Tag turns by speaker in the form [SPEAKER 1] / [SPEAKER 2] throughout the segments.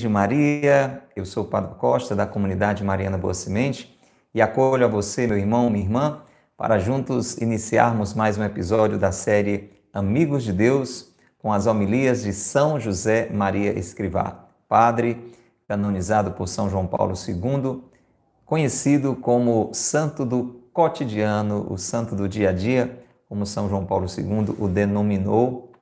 [SPEAKER 1] de Maria, eu sou o Padre Costa, da comunidade Mariana Boa Semente, e acolho a você, meu irmão, minha irmã, para juntos iniciarmos mais um episódio da série Amigos de Deus, com as homilias de São José Maria Escrivá, padre canonizado por São João Paulo II, conhecido como Santo do Cotidiano, o Santo do Dia a Dia, como São João Paulo II o denominou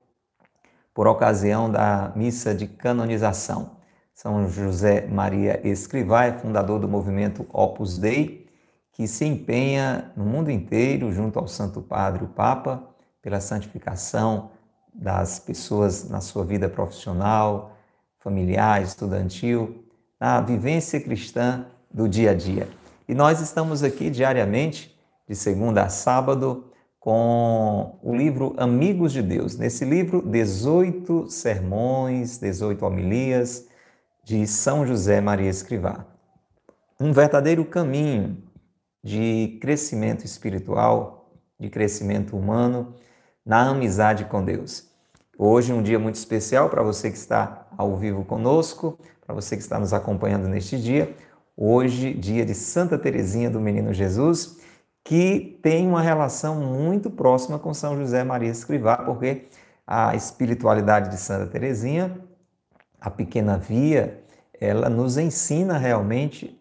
[SPEAKER 1] por ocasião da missa de canonização. São José Maria Escrivá é fundador do movimento Opus Dei, que se empenha no mundo inteiro, junto ao Santo Padre, o Papa, pela santificação das pessoas na sua vida profissional, familiar, estudantil, na vivência cristã do dia a dia. E nós estamos aqui diariamente, de segunda a sábado, com o livro Amigos de Deus. Nesse livro, 18 sermões, 18 homilias de São José Maria Escrivá. Um verdadeiro caminho de crescimento espiritual, de crescimento humano, na amizade com Deus. Hoje um dia muito especial para você que está ao vivo conosco, para você que está nos acompanhando neste dia. Hoje, dia de Santa Teresinha do Menino Jesus, que tem uma relação muito próxima com São José Maria Escrivá, porque a espiritualidade de Santa Teresinha a pequena via, ela nos ensina realmente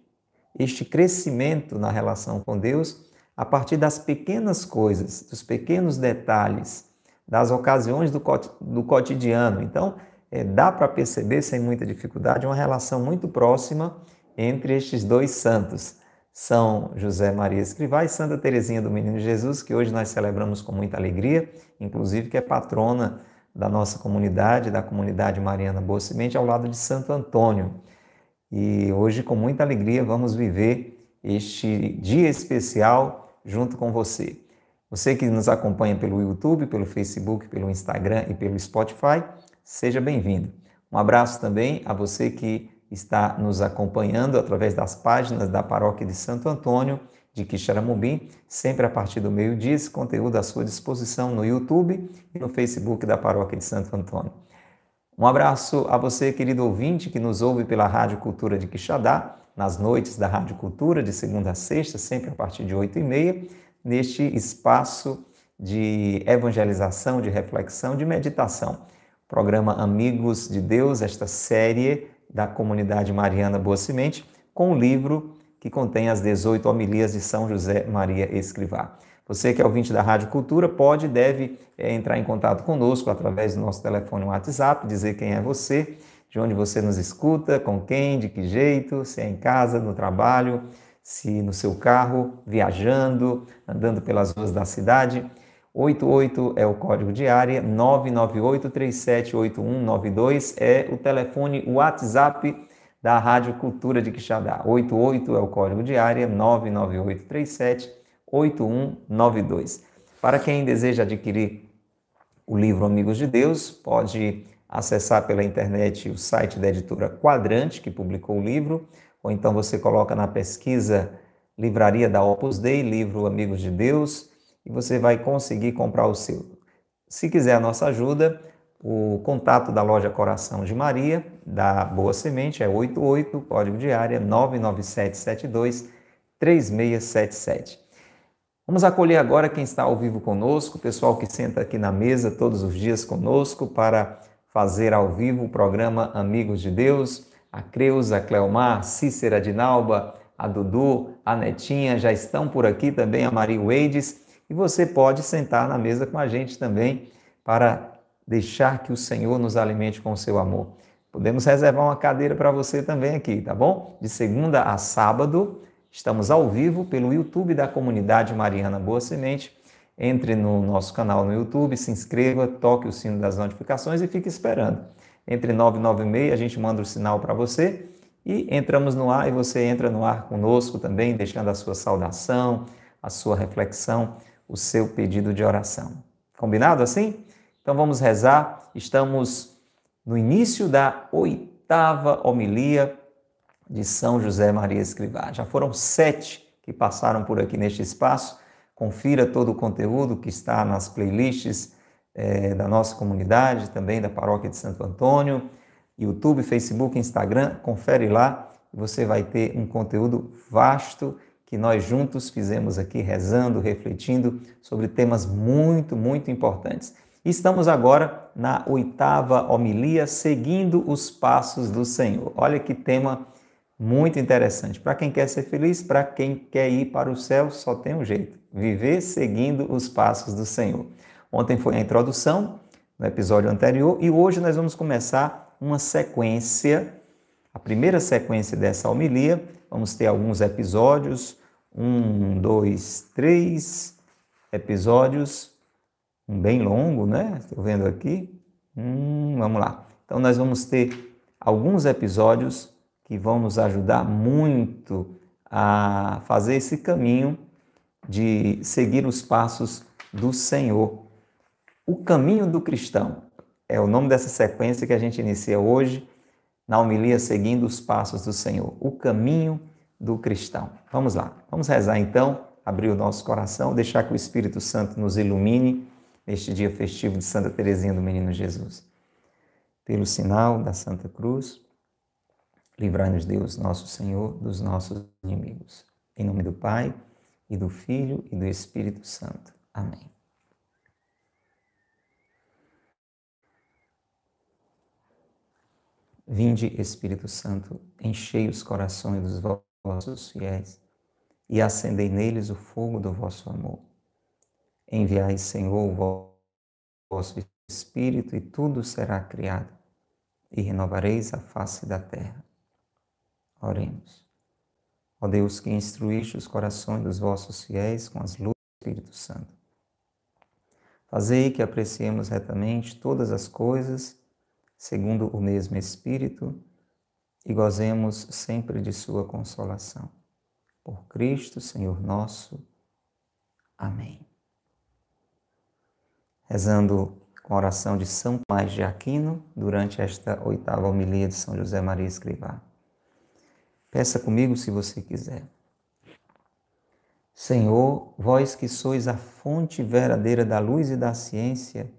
[SPEAKER 1] este crescimento na relação com Deus a partir das pequenas coisas, dos pequenos detalhes, das ocasiões do, do cotidiano. Então, é, dá para perceber sem muita dificuldade uma relação muito próxima entre estes dois santos, São José Maria Escrivá e Santa Teresinha do Menino Jesus, que hoje nós celebramos com muita alegria, inclusive que é patrona da nossa comunidade, da comunidade Mariana Boa Semente, ao lado de Santo Antônio. E hoje, com muita alegria, vamos viver este dia especial junto com você. Você que nos acompanha pelo YouTube, pelo Facebook, pelo Instagram e pelo Spotify, seja bem-vindo. Um abraço também a você que está nos acompanhando através das páginas da Paróquia de Santo Antônio de Quixaramubim, sempre a partir do meio-dia, esse conteúdo à sua disposição no YouTube e no Facebook da Paróquia de Santo Antônio. Um abraço a você, querido ouvinte, que nos ouve pela Rádio Cultura de Quixadá, nas noites da Rádio Cultura, de segunda a sexta, sempre a partir de oito e meia, neste espaço de evangelização, de reflexão, de meditação. Programa Amigos de Deus, esta série da comunidade Mariana Boa Semente, com o livro que contém as 18 homilias de São José Maria Escrivá. Você que é ouvinte da Rádio Cultura pode e deve é, entrar em contato conosco através do nosso telefone WhatsApp, dizer quem é você, de onde você nos escuta, com quem, de que jeito, se é em casa, no trabalho, se no seu carro, viajando, andando pelas ruas da cidade. 88 é o código de área, 998378192 é o telefone WhatsApp da Rádio Cultura de Quixadá. 88 é o código de área, 99837-8192. Para quem deseja adquirir o livro Amigos de Deus, pode acessar pela internet o site da editora Quadrante, que publicou o livro, ou então você coloca na pesquisa Livraria da Opus Dei, livro Amigos de Deus, e você vai conseguir comprar o seu. Se quiser a nossa ajuda, o contato da loja Coração de Maria da Boa Semente é 88, código de área 99772 3677. Vamos acolher agora quem está ao vivo conosco, o pessoal que senta aqui na mesa todos os dias conosco para fazer ao vivo o programa Amigos de Deus. A Creuza, a Cleomar, Cícera Dinalba, a Dudu, a Netinha já estão por aqui também, a Maria Weides. E você pode sentar na mesa com a gente também para deixar que o Senhor nos alimente com o seu amor. Podemos reservar uma cadeira para você também aqui, tá bom? De segunda a sábado, estamos ao vivo pelo YouTube da comunidade Mariana Boa Semente. Entre no nosso canal no YouTube, se inscreva, toque o sino das notificações e fique esperando. Entre e 996 a gente manda o sinal para você e entramos no ar e você entra no ar conosco também, deixando a sua saudação, a sua reflexão, o seu pedido de oração. Combinado assim? Então vamos rezar. Estamos no início da oitava homilia de São José Maria Escrivá. Já foram sete que passaram por aqui neste espaço. Confira todo o conteúdo que está nas playlists é, da nossa comunidade, também da Paróquia de Santo Antônio, YouTube, Facebook, Instagram. Confere lá, você vai ter um conteúdo vasto que nós juntos fizemos aqui, rezando, refletindo sobre temas muito, muito importantes. Estamos agora na oitava homilia, seguindo os passos do Senhor. Olha que tema muito interessante. Para quem quer ser feliz, para quem quer ir para o céu, só tem um jeito: viver seguindo os passos do Senhor. Ontem foi a introdução no episódio anterior e hoje nós vamos começar uma sequência, a primeira sequência dessa homilia. Vamos ter alguns episódios: um, dois, três episódios um bem longo, né? Estou vendo aqui. Hum, vamos lá. Então, nós vamos ter alguns episódios que vão nos ajudar muito a fazer esse caminho de seguir os passos do Senhor. O caminho do cristão é o nome dessa sequência que a gente inicia hoje na homilia seguindo os passos do Senhor. O caminho do cristão. Vamos lá. Vamos rezar então, abrir o nosso coração, deixar que o Espírito Santo nos ilumine neste dia festivo de Santa Teresinha do Menino Jesus. Pelo sinal da Santa Cruz, livrai-nos Deus, nosso Senhor, dos nossos inimigos. Em nome do Pai, e do Filho e do Espírito Santo. Amém. Vinde, Espírito Santo, enchei os corações dos vossos fiéis e acendei neles o fogo do vosso amor. Enviai, Senhor, o vosso Espírito, e tudo será criado, e renovareis a face da terra. Oremos. Ó Deus, que instruíste os corações dos vossos fiéis com as luzes do Espírito Santo. Fazei que apreciemos retamente todas as coisas, segundo o mesmo Espírito, e gozemos sempre de Sua consolação. Por Cristo, Senhor nosso. Amém rezando com a oração de São Tomás de Aquino durante esta oitava homilia de São José Maria Escrivá. Peça comigo se você quiser. Senhor, vós que sois a fonte verdadeira da luz e da ciência,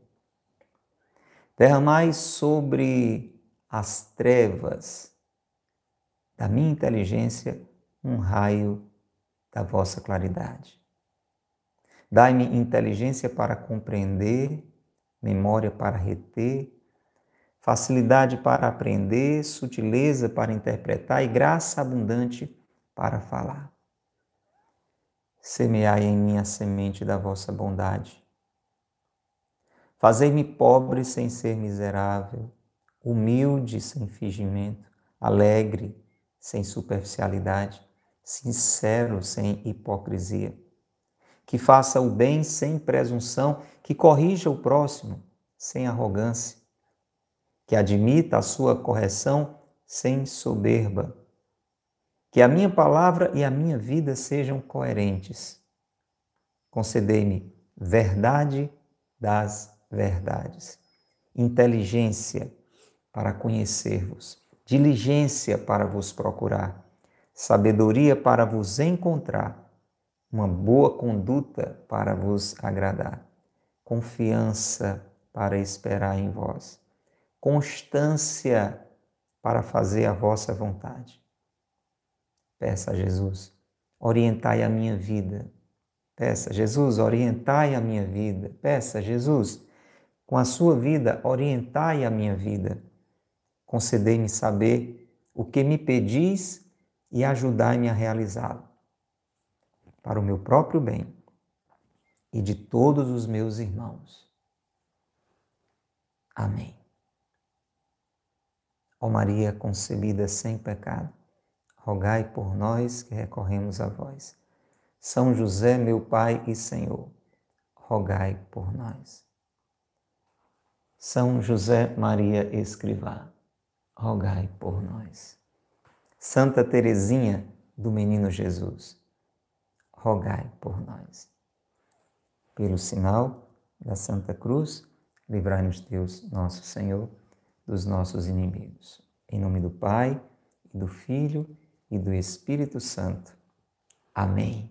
[SPEAKER 1] derramai sobre as trevas da minha inteligência um raio da vossa claridade. Dai-me inteligência para compreender, memória para reter, facilidade para aprender, sutileza para interpretar e graça abundante para falar. Semeai em mim a semente da vossa bondade. Fazei-me pobre sem ser miserável, humilde sem fingimento, alegre sem superficialidade, sincero sem hipocrisia que faça o bem sem presunção, que corrija o próximo sem arrogância, que admita a sua correção sem soberba, que a minha palavra e a minha vida sejam coerentes. Concedei-me verdade das verdades, inteligência para conhecer-vos, diligência para vos procurar, sabedoria para vos encontrar uma boa conduta para vos agradar, confiança para esperar em vós, constância para fazer a vossa vontade. Peça a Jesus, orientai a minha vida. Peça, Jesus, orientai a minha vida. Peça, Jesus, com a sua vida, orientai a minha vida. Concedei-me saber o que me pedis e ajudai-me a realizá-lo para o meu próprio bem e de todos os meus irmãos. Amém. Ó Maria concebida sem pecado, rogai por nós que recorremos a vós. São José, meu Pai e Senhor, rogai por nós. São José Maria Escrivá, rogai por nós. Santa Teresinha do Menino Jesus, rogai por nós. Pelo sinal da Santa Cruz, livrai-nos Deus, nosso Senhor, dos nossos inimigos. Em nome do Pai, e do Filho e do Espírito Santo. Amém.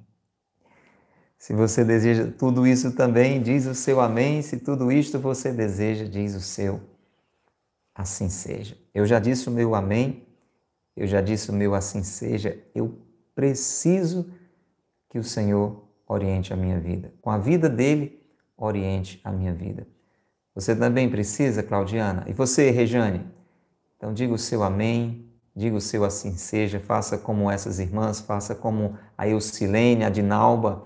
[SPEAKER 1] Se você deseja tudo isso também, diz o seu amém. Se tudo isto você deseja, diz o seu. Assim seja. Eu já disse o meu amém, eu já disse o meu assim seja. Eu preciso que o Senhor oriente a minha vida. Com a vida dele, oriente a minha vida. Você também precisa, Claudiana? E você, Rejane? Então diga o seu amém, diga o seu assim seja, faça como essas irmãs, faça como a Eucilene, a Dinalba.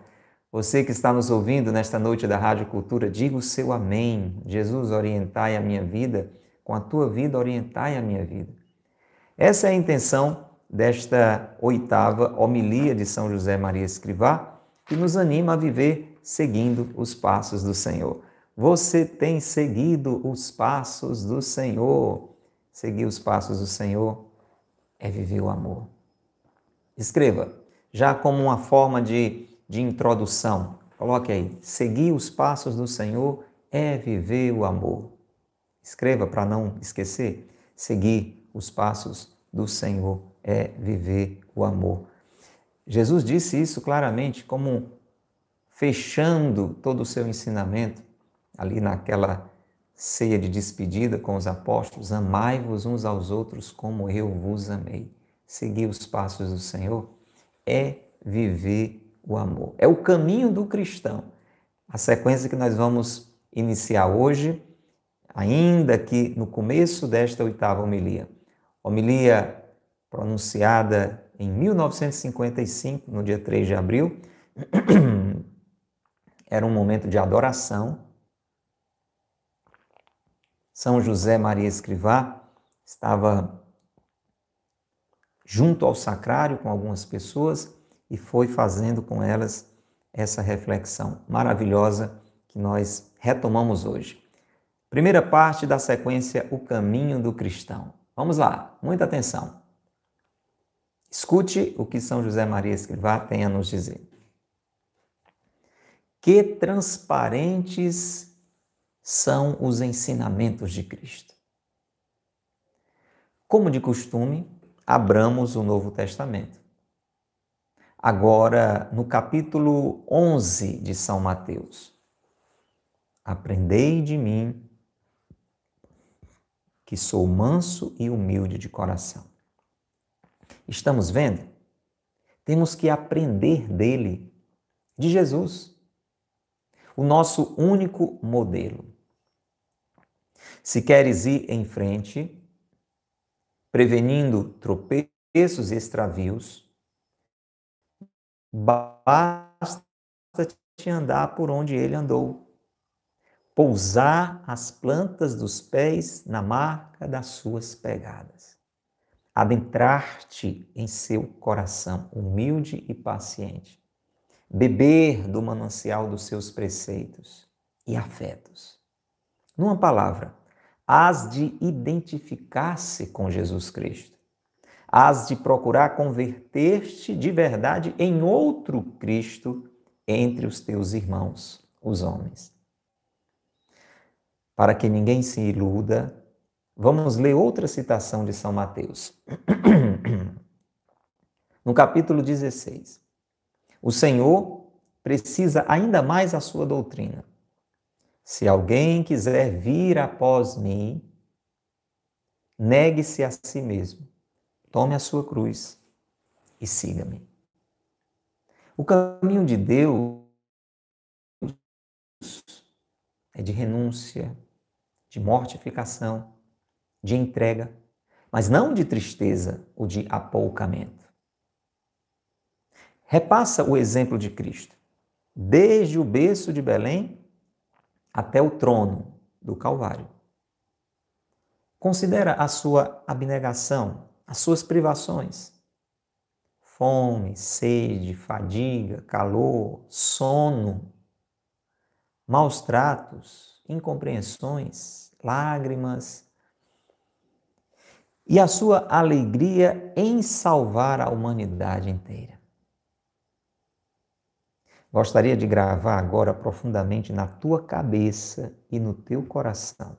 [SPEAKER 1] Você que está nos ouvindo nesta noite da Rádio Cultura, diga o seu amém. Jesus, orientai a minha vida, com a tua vida orientai a minha vida. Essa é a intenção desta oitava homilia de São José Maria Escrivá, que nos anima a viver seguindo os passos do Senhor. Você tem seguido os passos do Senhor. Seguir os passos do Senhor é viver o amor. Escreva, já como uma forma de, de introdução, coloque aí: seguir os passos do Senhor é viver o amor. Escreva para não esquecer: seguir os passos do Senhor é viver o amor. Jesus disse isso claramente, como fechando todo o seu ensinamento ali naquela ceia de despedida com os apóstolos: Amai-vos uns aos outros como eu vos amei. Seguir os passos do Senhor é viver o amor. É o caminho do cristão. A sequência que nós vamos iniciar hoje, ainda que no começo desta oitava homilia. Homilia pronunciada em 1955, no dia 3 de abril, era um momento de adoração. São José Maria Escrivá estava junto ao sacrário com algumas pessoas e foi fazendo com elas essa reflexão maravilhosa que nós retomamos hoje. Primeira parte da sequência O Caminho do Cristão. Vamos lá, muita atenção. Escute o que São José Maria Escrivá tem a nos dizer. Que transparentes são os ensinamentos de Cristo. Como de costume, abramos o Novo Testamento. Agora, no capítulo 11 de São Mateus. Aprendei de mim, que sou manso e humilde de coração Estamos vendo? Temos que aprender dele, de Jesus, o nosso único modelo. Se queres ir em frente, prevenindo tropeços e extravios, basta-te andar por onde ele andou, pousar as plantas dos pés na marca das suas pegadas adentrar-te em seu coração, humilde e paciente, beber do manancial dos seus preceitos e afetos. Numa palavra, hás de identificar-se com Jesus Cristo. Hás de procurar converter-te de verdade em outro Cristo entre os teus irmãos, os homens. Para que ninguém se iluda Vamos ler outra citação de São Mateus. No capítulo 16. O Senhor precisa ainda mais a sua doutrina. Se alguém quiser vir após mim, negue-se a si mesmo, tome a sua cruz e siga-me. O caminho de Deus é de renúncia, de mortificação, de entrega, mas não de tristeza ou de apoucamento. Repassa o exemplo de Cristo, desde o berço de Belém até o trono do Calvário. Considera a sua abnegação, as suas privações. Fome, sede, fadiga, calor, sono, maus tratos, incompreensões, lágrimas, e a sua alegria em salvar a humanidade inteira. Gostaria de gravar agora profundamente na tua cabeça e no teu coração,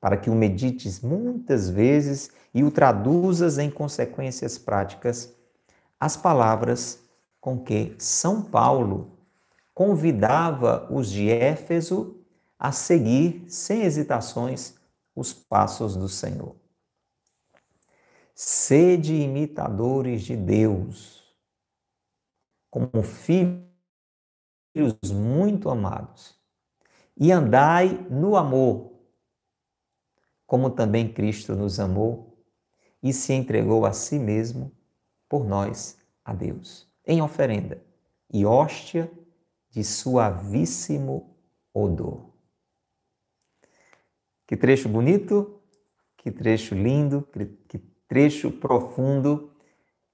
[SPEAKER 1] para que o medites muitas vezes e o traduzas em consequências práticas, as palavras com que São Paulo convidava os de Éfeso a seguir sem hesitações os passos do Senhor. Sede imitadores de Deus, como filhos muito amados, e andai no amor, como também Cristo nos amou e se entregou a si mesmo por nós a Deus, em oferenda e hóstia de suavíssimo odor. Que trecho bonito, que trecho lindo, que trecho profundo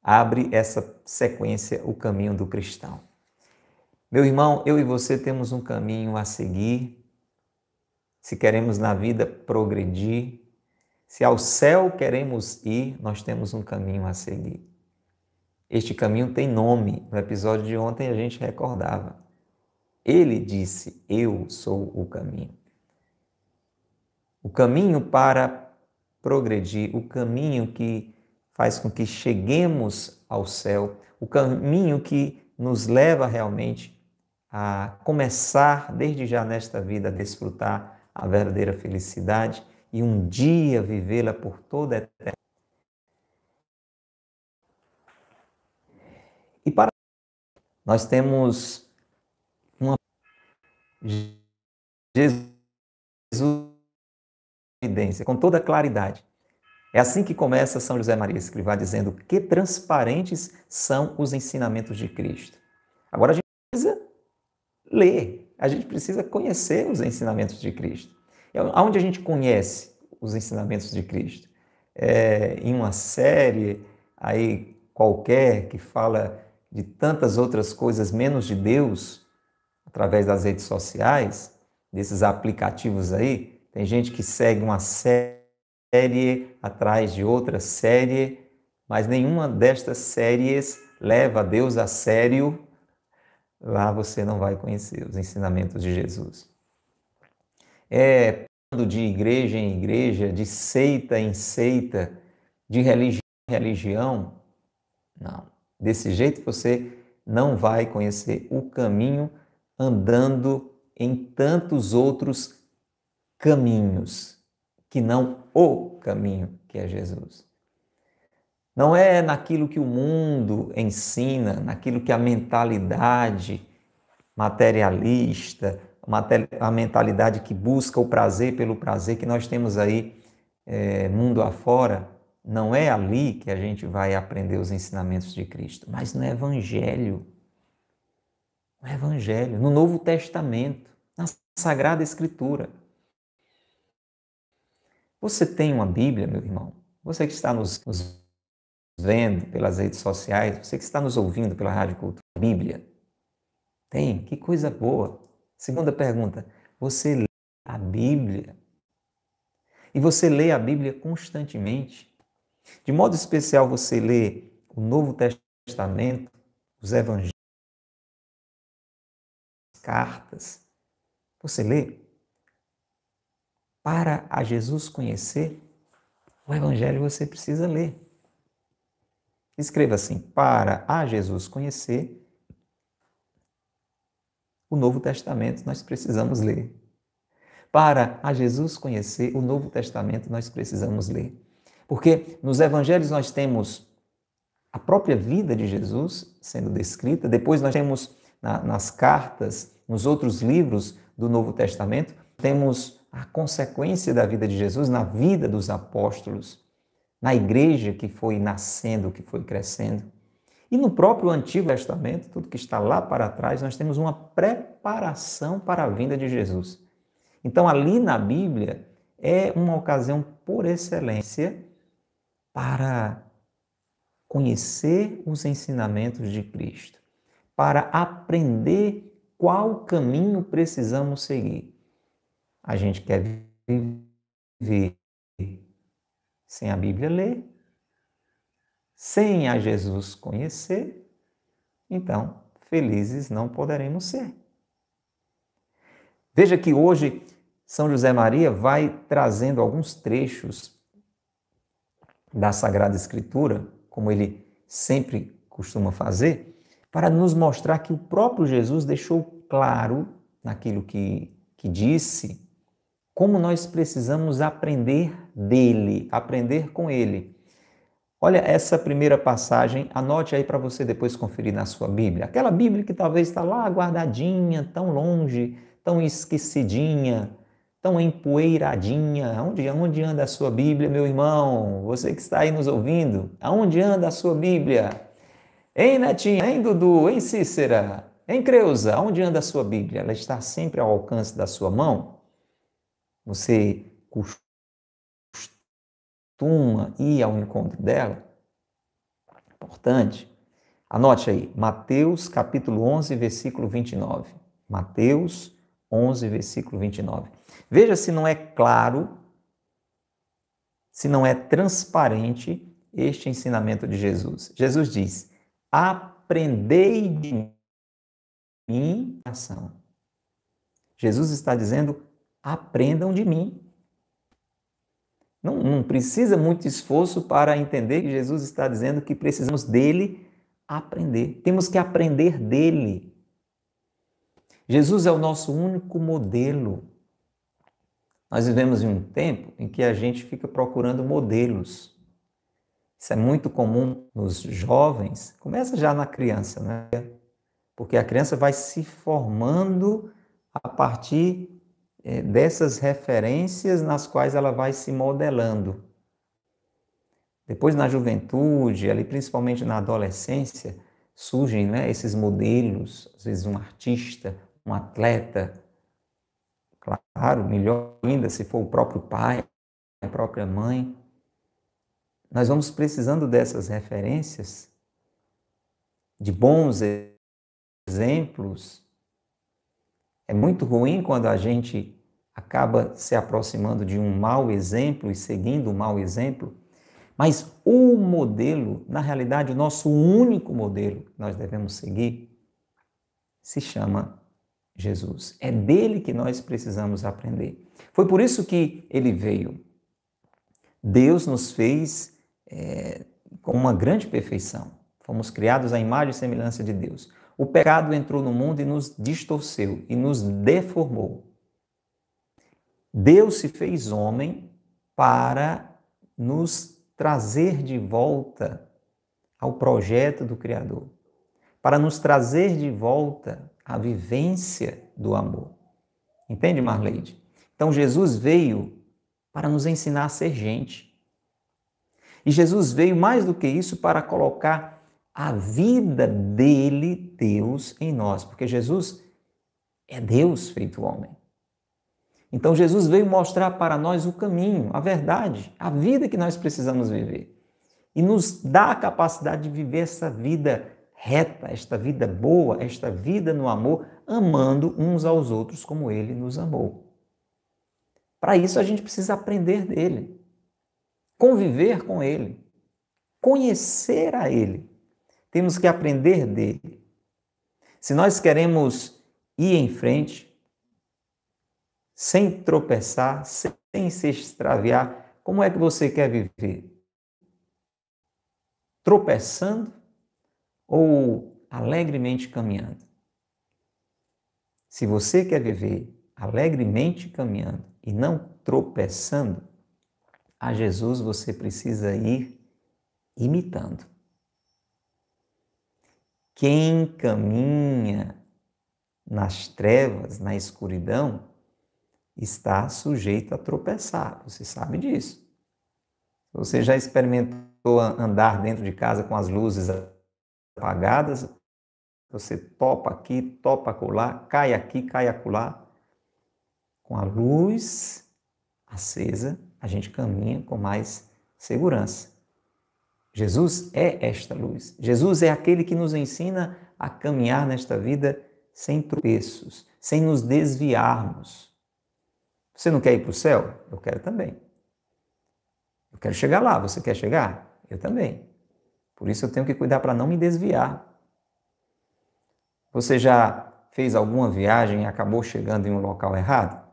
[SPEAKER 1] abre essa sequência, o caminho do cristão. Meu irmão, eu e você temos um caminho a seguir. Se queremos na vida progredir, se ao céu queremos ir, nós temos um caminho a seguir. Este caminho tem nome. No episódio de ontem a gente recordava. Ele disse: Eu sou o caminho. O caminho para progredir, o caminho que faz com que cheguemos ao céu, o caminho que nos leva realmente a começar desde já nesta vida a desfrutar a verdadeira felicidade e um dia vivê-la por toda a eternidade. E para nós temos uma Jesus evidência, com toda claridade. É assim que começa São José Maria Escrivá dizendo que transparentes são os ensinamentos de Cristo. Agora a gente precisa ler, a gente precisa conhecer os ensinamentos de Cristo. É, aonde a gente conhece os ensinamentos de Cristo? É, em uma série aí qualquer que fala de tantas outras coisas menos de Deus através das redes sociais, desses aplicativos aí, tem gente que segue uma série atrás de outra série, mas nenhuma destas séries leva Deus a sério. Lá você não vai conhecer os ensinamentos de Jesus. É pulando de igreja em igreja, de seita em seita, de religião em religião. Não. Desse jeito você não vai conhecer o caminho andando em tantos outros caminhos, que não o caminho que é Jesus. Não é naquilo que o mundo ensina, naquilo que a mentalidade materialista, a mentalidade que busca o prazer pelo prazer que nós temos aí é, mundo afora, não é ali que a gente vai aprender os ensinamentos de Cristo, mas no Evangelho. No Evangelho, no Novo Testamento, na Sagrada Escritura. Você tem uma Bíblia, meu irmão? Você que está nos, nos vendo pelas redes sociais, você que está nos ouvindo pela Rádio Cultura, Bíblia? Tem? Que coisa boa! Segunda pergunta: você lê a Bíblia? E você lê a Bíblia constantemente? De modo especial, você lê o Novo Testamento, os Evangelhos, as cartas? Você lê? para a Jesus conhecer, o Evangelho você precisa ler. Escreva assim: para a Jesus conhecer, o Novo Testamento nós precisamos ler. Para a Jesus conhecer, o Novo Testamento nós precisamos ler. Porque nos evangelhos nós temos a própria vida de Jesus sendo descrita, depois nós temos na, nas cartas, nos outros livros do Novo Testamento, temos a consequência da vida de Jesus na vida dos apóstolos, na igreja que foi nascendo, que foi crescendo. E no próprio Antigo Testamento, tudo que está lá para trás, nós temos uma preparação para a vinda de Jesus. Então, ali na Bíblia, é uma ocasião por excelência para conhecer os ensinamentos de Cristo, para aprender qual caminho precisamos seguir. A gente quer viver sem a Bíblia ler, sem a Jesus conhecer, então felizes não poderemos ser. Veja que hoje São José Maria vai trazendo alguns trechos da Sagrada Escritura, como ele sempre costuma fazer, para nos mostrar que o próprio Jesus deixou claro naquilo que, que disse como nós precisamos aprender dele, aprender com ele. Olha essa primeira passagem, anote aí para você depois conferir na sua Bíblia. Aquela Bíblia que talvez está lá guardadinha, tão longe, tão esquecidinha, tão empoeiradinha. Aonde, aonde anda a sua Bíblia, meu irmão? Você que está aí nos ouvindo, aonde anda a sua Bíblia? Hein, Netinha? Hein, Dudu? Hein, Cícera? Hein, Creuza? Aonde anda a sua Bíblia? Ela está sempre ao alcance da sua mão? Você costuma ir ao encontro dela? Importante. Anote aí, Mateus capítulo 11, versículo 29. Mateus 11, versículo 29. Veja se não é claro, se não é transparente este ensinamento de Jesus. Jesus diz: Aprendei de mim ação. Jesus está dizendo: aprendam de mim. Não, não, precisa muito esforço para entender que Jesus está dizendo que precisamos dele aprender. Temos que aprender dele. Jesus é o nosso único modelo. Nós vivemos em um tempo em que a gente fica procurando modelos. Isso é muito comum nos jovens. Começa já na criança, né? Porque a criança vai se formando a partir é, dessas referências nas quais ela vai se modelando. Depois, na juventude, ali principalmente na adolescência, surgem né, esses modelos, às vezes um artista, um atleta, claro, melhor ainda se for o próprio pai, a própria mãe. Nós vamos precisando dessas referências, de bons exemplos é muito ruim quando a gente acaba se aproximando de um mau exemplo e seguindo um mau exemplo, mas o modelo, na realidade, o nosso único modelo que nós devemos seguir, se chama Jesus. É dele que nós precisamos aprender. Foi por isso que ele veio. Deus nos fez é, com uma grande perfeição. Fomos criados à imagem e semelhança de Deus. O pecado entrou no mundo e nos distorceu e nos deformou. Deus se fez homem para nos trazer de volta ao projeto do Criador, para nos trazer de volta à vivência do amor. Entende, Marleide? Então Jesus veio para nos ensinar a ser gente. E Jesus veio mais do que isso para colocar a vida dele, Deus, em nós, porque Jesus é Deus feito homem. Então Jesus veio mostrar para nós o caminho, a verdade, a vida que nós precisamos viver. E nos dá a capacidade de viver essa vida reta, esta vida boa, esta vida no amor, amando uns aos outros como ele nos amou. Para isso a gente precisa aprender dele, conviver com ele, conhecer a ele temos que aprender dele. Se nós queremos ir em frente, sem tropeçar, sem se extraviar, como é que você quer viver? Tropeçando ou alegremente caminhando? Se você quer viver alegremente caminhando e não tropeçando, a Jesus você precisa ir imitando. Quem caminha nas trevas, na escuridão, está sujeito a tropeçar. Você sabe disso. Você já experimentou andar dentro de casa com as luzes apagadas? Você topa aqui, topa acolá, cai aqui, cai acolá. Com a luz acesa, a gente caminha com mais segurança. Jesus é esta luz. Jesus é aquele que nos ensina a caminhar nesta vida sem tropeços, sem nos desviarmos. Você não quer ir para o céu? Eu quero também. Eu quero chegar lá. Você quer chegar? Eu também. Por isso eu tenho que cuidar para não me desviar. Você já fez alguma viagem e acabou chegando em um local errado?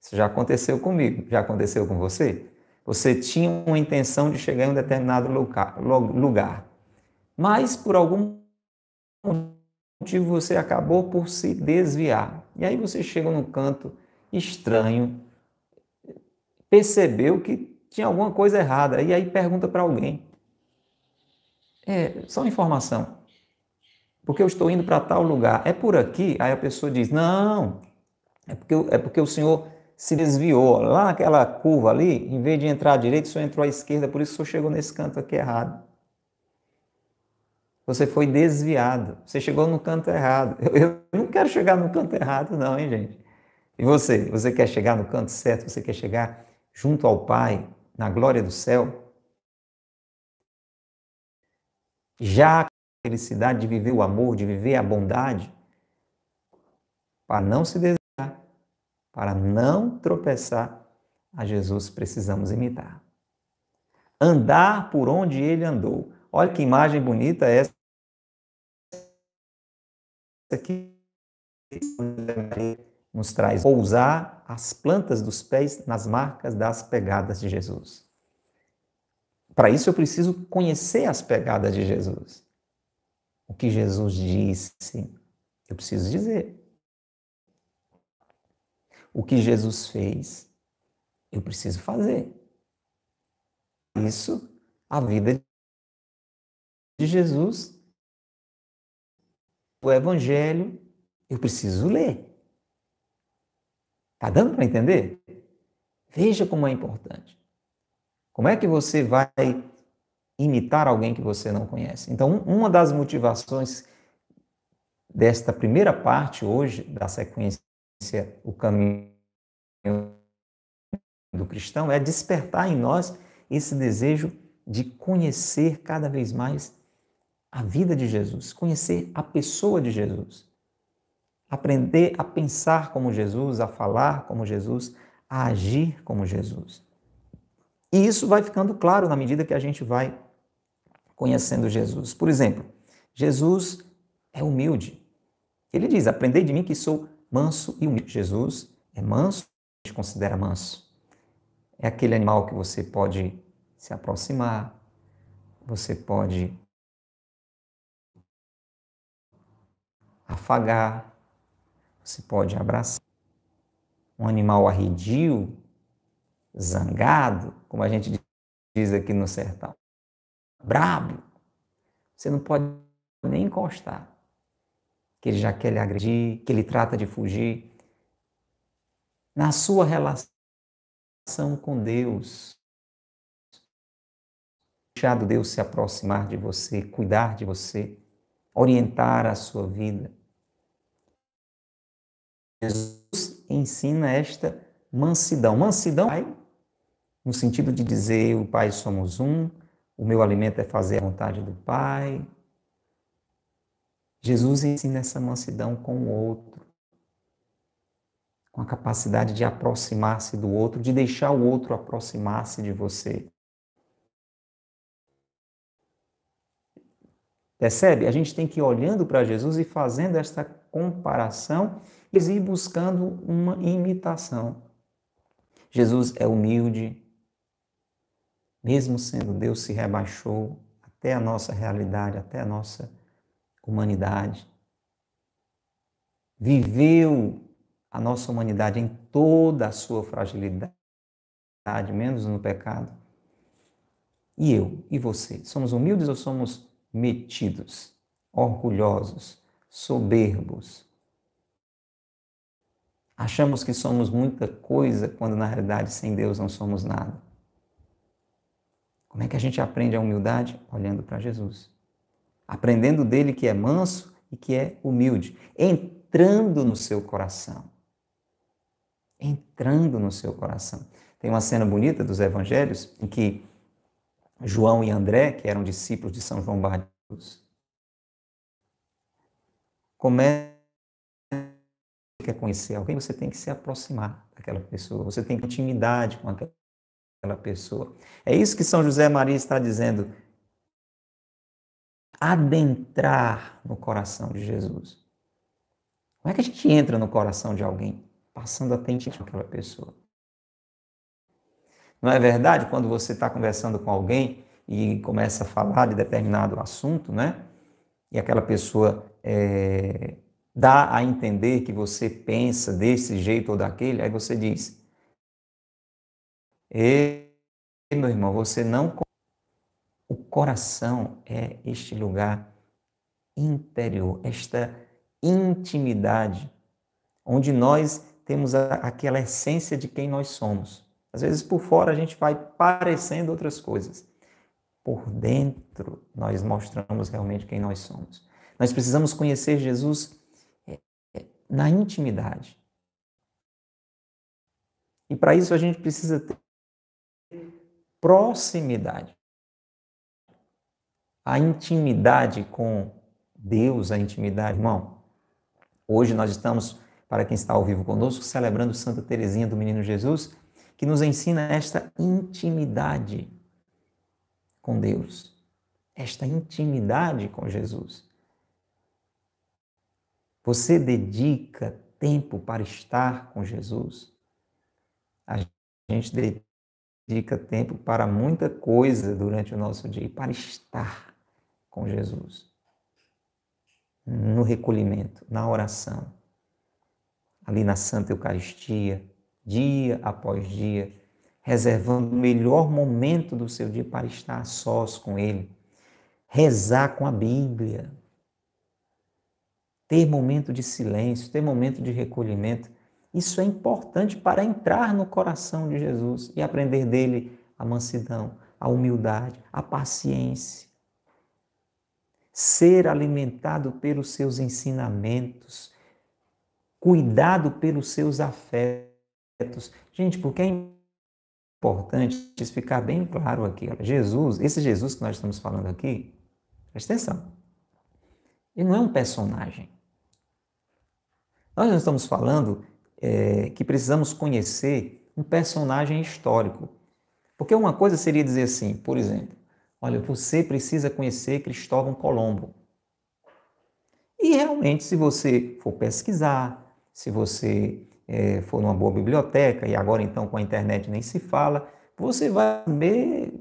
[SPEAKER 1] Isso já aconteceu comigo, já aconteceu com você? Você tinha uma intenção de chegar em um determinado lugar. Mas, por algum motivo, você acabou por se desviar. E aí você chega num canto estranho, percebeu que tinha alguma coisa errada, e aí pergunta para alguém. É, só informação. Porque eu estou indo para tal lugar. É por aqui? Aí a pessoa diz: Não, é porque, é porque o senhor se desviou. Lá naquela curva ali, em vez de entrar à direita, só entrou à esquerda, por isso só chegou nesse canto aqui errado. Você foi desviado. Você chegou no canto errado. Eu, eu não quero chegar no canto errado, não, hein, gente? E você? Você quer chegar no canto certo? Você quer chegar junto ao Pai, na glória do céu? Já a felicidade de viver o amor, de viver a bondade, para não se desviar. Para não tropeçar, a Jesus precisamos imitar. Andar por onde ele andou. Olha que imagem bonita é essa aqui nos traz pousar as plantas dos pés nas marcas das pegadas de Jesus. Para isso eu preciso conhecer as pegadas de Jesus. O que Jesus disse, eu preciso dizer o que Jesus fez, eu preciso fazer. Isso, a vida de Jesus, o Evangelho, eu preciso ler. Está dando para entender? Veja como é importante. Como é que você vai imitar alguém que você não conhece? Então, uma das motivações desta primeira parte hoje, da sequência O Caminho do cristão é despertar em nós esse desejo de conhecer cada vez mais a vida de Jesus, conhecer a pessoa de Jesus, aprender a pensar como Jesus, a falar como Jesus, a agir como Jesus. E isso vai ficando claro na medida que a gente vai conhecendo Jesus. Por exemplo, Jesus é humilde. Ele diz: Aprendei de mim que sou manso e humilde. Jesus é manso considera manso. É aquele animal que você pode se aproximar, você pode afagar, você pode abraçar. Um animal arredio, zangado, como a gente diz aqui no sertão, brabo, você não pode nem encostar, que ele já quer lhe agredir, que ele trata de fugir na sua relação com Deus. Deixado Deus se aproximar de você, cuidar de você, orientar a sua vida. Jesus ensina esta mansidão. Mansidão, Pai, no sentido de dizer: o Pai somos um, o meu alimento é fazer a vontade do Pai. Jesus ensina essa mansidão com o outro com a capacidade de aproximar-se do outro, de deixar o outro aproximar-se de você. Percebe? A gente tem que ir olhando para Jesus e fazendo esta comparação e ir buscando uma imitação. Jesus é humilde, mesmo sendo Deus, se rebaixou até a nossa realidade, até a nossa humanidade. Viveu a nossa humanidade em toda a sua fragilidade, menos no pecado. E eu e você, somos humildes ou somos metidos, orgulhosos, soberbos? Achamos que somos muita coisa quando na realidade sem Deus não somos nada. Como é que a gente aprende a humildade? Olhando para Jesus. Aprendendo dele que é manso e que é humilde. Entrando no seu coração entrando no seu coração. Tem uma cena bonita dos evangelhos em que João e André, que eram discípulos de São João Batista, começam quer conhecer alguém, você tem que se aproximar daquela pessoa, você tem intimidade com aquela pessoa. É isso que São José Maria está dizendo. Adentrar no coração de Jesus. Como é que a gente entra no coração de alguém? passando atentamente aquela pessoa. Não é verdade quando você está conversando com alguém e começa a falar de determinado assunto, né? E aquela pessoa é, dá a entender que você pensa desse jeito ou daquele, aí você diz: "E meu irmão, você não o coração é este lugar interior, esta intimidade onde nós temos a, aquela essência de quem nós somos. Às vezes por fora a gente vai parecendo outras coisas. Por dentro nós mostramos realmente quem nós somos. Nós precisamos conhecer Jesus é, é, na intimidade. E para isso a gente precisa ter proximidade. A intimidade com Deus, a intimidade, irmão. Hoje nós estamos para quem está ao vivo conosco, celebrando Santa Teresinha do Menino Jesus, que nos ensina esta intimidade com Deus, esta intimidade com Jesus. Você dedica tempo para estar com Jesus? A gente dedica tempo para muita coisa durante o nosso dia, para estar com Jesus. No recolhimento, na oração, ali na Santa Eucaristia, dia após dia, reservando o melhor momento do seu dia para estar a sós com Ele, rezar com a Bíblia, ter momento de silêncio, ter momento de recolhimento. Isso é importante para entrar no coração de Jesus e aprender dele a mansidão, a humildade, a paciência. Ser alimentado pelos seus ensinamentos, cuidado pelos seus afetos. Gente, porque é importante isso ficar bem claro aqui. Olha, Jesus, esse Jesus que nós estamos falando aqui, presta atenção, ele não é um personagem. Nós não estamos falando é, que precisamos conhecer um personagem histórico. Porque uma coisa seria dizer assim, por exemplo, olha, você precisa conhecer Cristóvão Colombo. E realmente, se você for pesquisar, se você é, for numa boa biblioteca, e agora então com a internet nem se fala, você vai ver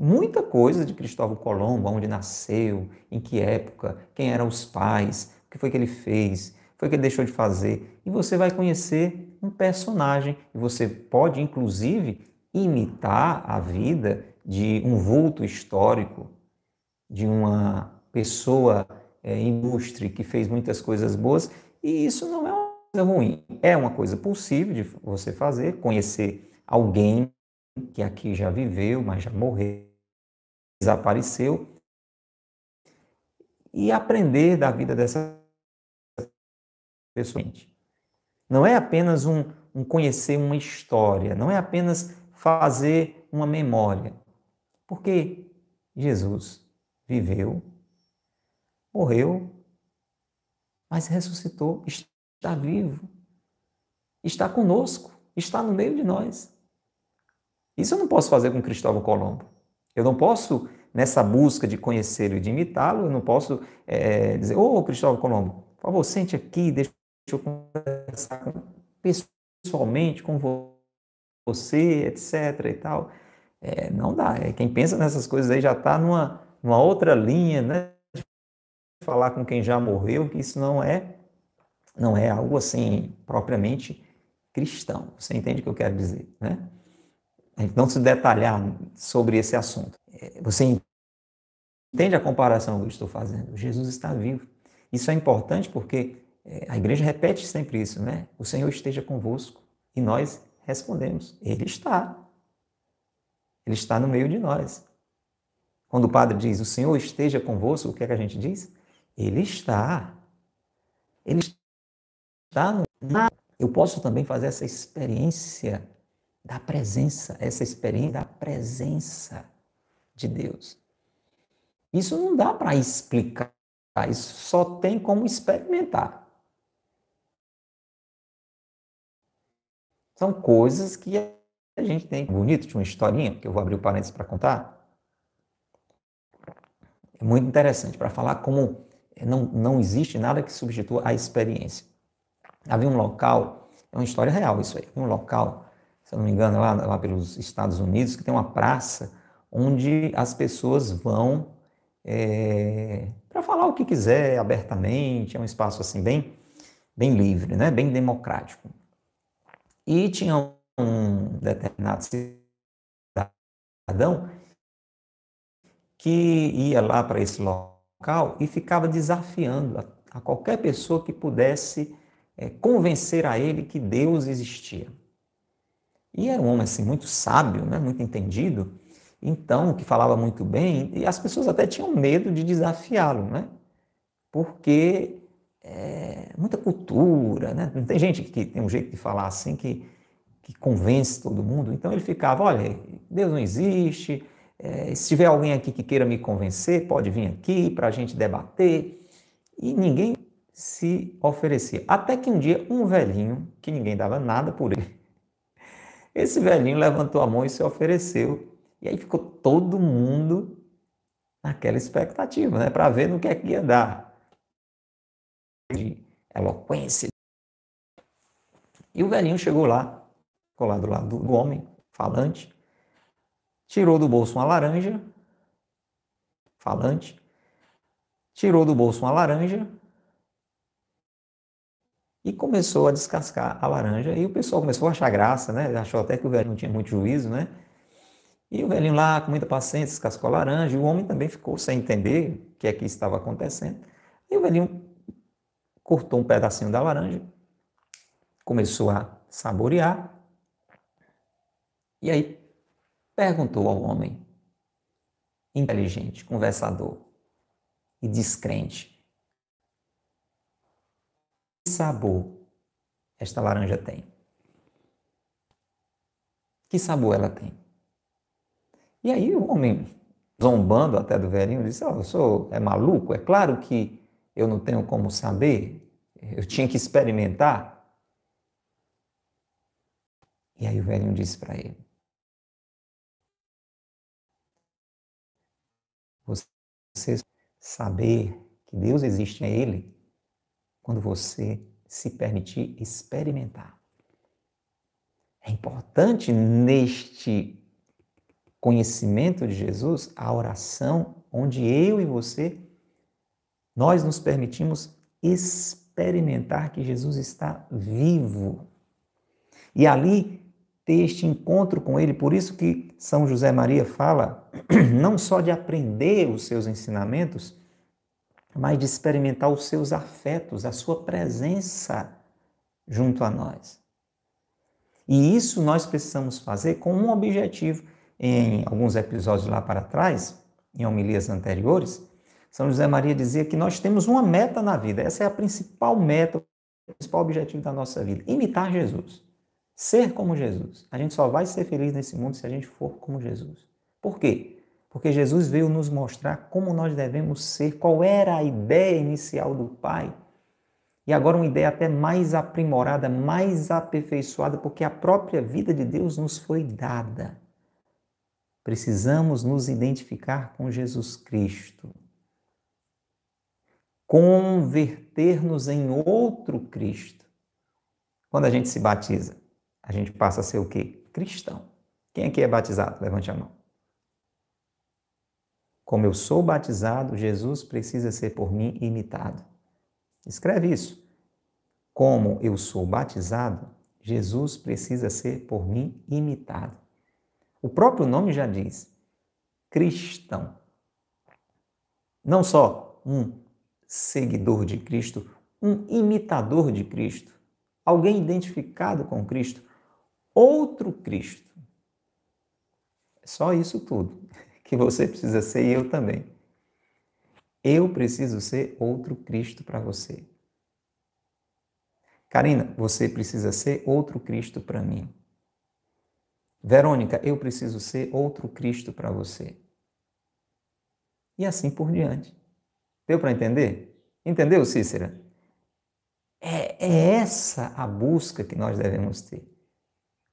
[SPEAKER 1] muita coisa de Cristóvão Colombo, onde nasceu, em que época, quem eram os pais, o que foi que ele fez, o que foi é que ele deixou de fazer, e você vai conhecer um personagem, e você pode inclusive imitar a vida de um vulto histórico, de uma pessoa é, ilustre que fez muitas coisas boas, e isso não é ruim. É uma coisa possível de você fazer, conhecer alguém que aqui já viveu, mas já morreu, desapareceu, e aprender da vida dessa pessoa. Não é apenas um, um conhecer uma história, não é apenas fazer uma memória, porque Jesus viveu, morreu, mas ressuscitou, está está vivo, está conosco, está no meio de nós. Isso eu não posso fazer com Cristóvão Colombo. Eu não posso, nessa busca de conhecê-lo e de imitá-lo, eu não posso é, dizer, ô oh, Cristóvão Colombo, por favor, sente aqui, deixa eu conversar pessoalmente com você, etc. e tal. É, não dá. Eh, quem pensa nessas coisas aí já está numa, numa outra linha, né? De falar com quem já morreu, que isso não é não é algo assim propriamente cristão. Você entende o que eu quero dizer, né? A gente não se detalhar sobre esse assunto. É, você entende a comparação que eu estou fazendo? Jesus está vivo. Isso é importante porque é, a igreja repete sempre isso, né? O Senhor esteja convosco e nós respondemos: Ele está. Ele está no meio de nós. Quando o padre diz: O Senhor esteja convosco, o que é que a gente diz? Ele está. Ele está está no mar, eu posso também fazer essa experiência da presença, essa experiência da presença de Deus. Isso não dá para explicar, isso só tem como experimentar. São coisas que a gente tem. Bonito, tinha uma historinha, que eu vou abrir o parênteses para contar. É muito interessante, para falar como não, não existe nada que substitua a experiência. Havia um local, é uma história real isso aí, um local, se eu não me engano, lá, lá pelos Estados Unidos, que tem uma praça onde as pessoas vão é, eh, para falar o que quiser abertamente, é um espaço assim bem, bem livre, né? bem democrático. E tinha um determinado cidadão que ia lá para esse local e ficava desafiando a, a qualquer pessoa que pudesse é, convencer a ele que Deus existia. E era um homem assim muito sábio, né, muito entendido, então que falava muito bem, e as pessoas até tinham medo de desafiá-lo, né? Porque é, muita cultura, né? Não tem gente que tem um jeito de falar assim que, que convence todo mundo. Então ele ficava, olha, Deus não existe. É, se tiver alguém aqui que queira me convencer, pode vir aqui para a gente debater. E ninguém se oferecia. Até que um dia um velhinho, que ninguém dava nada por ele, esse velhinho levantou a mão e se ofereceu. E aí ficou todo mundo naquela expectativa, né? Para ver no que é que ia dar. De eloquência. E o velhinho chegou lá, ficou lá do lado do homem, falante, tirou do bolso uma laranja, falante, tirou do bolso uma laranja, e começou a descascar a laranja e o pessoal começou a achar graça, né? Achou até que o velho não tinha muito juízo, né? E o velhinho lá, com muita paciência, descascou a laranja. E o homem também ficou sem entender o que é que estava acontecendo. E o velhinho cortou um pedacinho da laranja, começou a saborear. E aí perguntou ao homem, inteligente, conversador e descrente: sabor esta laranja tem? Que sabor ela tem? E aí o homem, zombando até do velhinho, disse: oh, eu sou é maluco, é claro que eu não tenho como saber, eu tinha que experimentar. E aí o velhinho disse para ele: Você saber que Deus existe é Ele quando você se permitir experimentar. É importante neste conhecimento de Jesus a oração onde eu e você nós nos permitimos experimentar que Jesus está vivo. E ali ter este encontro com ele, por isso que São José Maria fala não só de aprender os seus ensinamentos, mas de experimentar os seus afetos, a sua presença junto a nós. E isso nós precisamos fazer com um objetivo. Em alguns episódios lá para trás, em homilias anteriores, São José Maria dizia que nós temos uma meta na vida. Essa é a principal meta, o principal objetivo da nossa vida: imitar Jesus. Ser como Jesus. A gente só vai ser feliz nesse mundo se a gente for como Jesus. Por quê? Porque Jesus veio nos mostrar como nós devemos ser, qual era a ideia inicial do Pai. E agora uma ideia até mais aprimorada, mais aperfeiçoada, porque a própria vida de Deus nos foi dada. Precisamos nos identificar com Jesus Cristo. Converter-nos em outro Cristo. Quando a gente se batiza, a gente passa a ser o quê? Cristão. Quem aqui é batizado? Levante a mão. Como eu sou batizado, Jesus precisa ser por mim imitado. Escreve isso. Como eu sou batizado, Jesus precisa ser por mim imitado. O próprio nome já diz: cristão. Não só um seguidor de Cristo, um imitador de Cristo, alguém identificado com Cristo, outro Cristo. É só isso tudo que você precisa ser e eu também. Eu preciso ser outro Cristo para você. Karina, você precisa ser outro Cristo para mim. Verônica, eu preciso ser outro Cristo para você. E assim por diante. Deu para entender? Entendeu, Cícera? É, é essa a busca que nós devemos ter.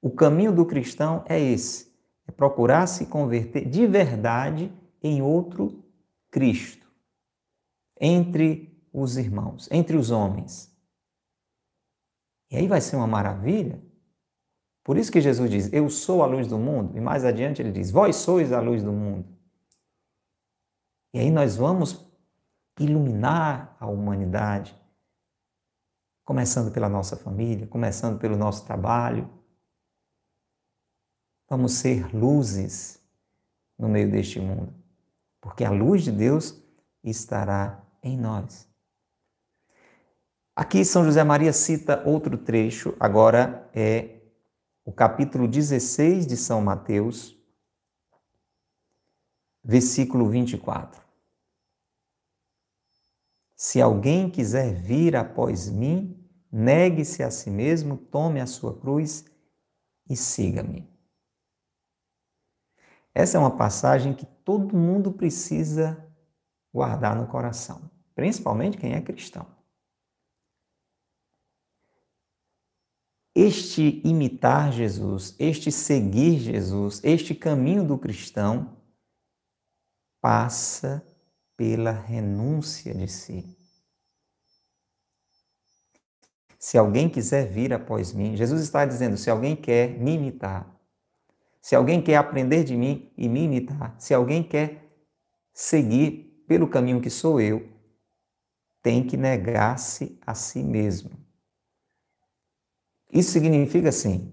[SPEAKER 1] O caminho do cristão é esse é procurar se converter de verdade em outro Cristo, entre os irmãos, entre os homens. E aí vai ser uma maravilha. Por isso que Jesus diz: Eu sou a luz do mundo. E mais adiante ele diz: Vós sois a luz do mundo. E aí nós vamos iluminar a humanidade, começando pela nossa família, começando pelo nosso trabalho Vamos ser luzes no meio deste mundo, porque a luz de Deus estará em nós. Aqui São José Maria cita outro trecho, agora é o capítulo 16 de São Mateus, versículo 24. Se alguém quiser vir após mim, negue-se a si mesmo, tome a sua cruz e siga-me. Essa é uma passagem que todo mundo precisa guardar no coração, principalmente quem é cristão. Este imitar Jesus, este seguir Jesus, este caminho do cristão passa pela renúncia de si. Se alguém quiser vir após mim, Jesus está dizendo: se alguém quer me imitar, se alguém quer aprender de mim e me imitar, se alguém quer seguir pelo caminho que sou eu, tem que negar-se a si mesmo. Isso significa assim,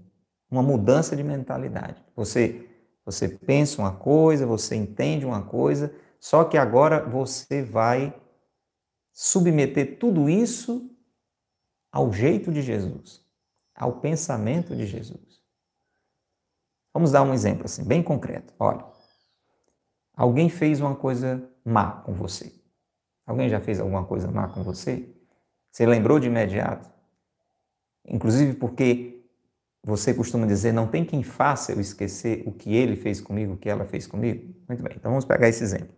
[SPEAKER 1] uma mudança de mentalidade. Você você pensa uma coisa, você entende uma coisa, só que agora você vai submeter tudo isso ao jeito de Jesus, ao pensamento de Jesus. Vamos dar um exemplo assim, bem concreto. Olha, alguém fez uma coisa má com você. Alguém já fez alguma coisa má com você? Você lembrou de imediato? Inclusive porque você costuma dizer, não tem quem faça eu esquecer o que ele fez comigo, o que ela fez comigo. Muito bem, então vamos pegar esse exemplo.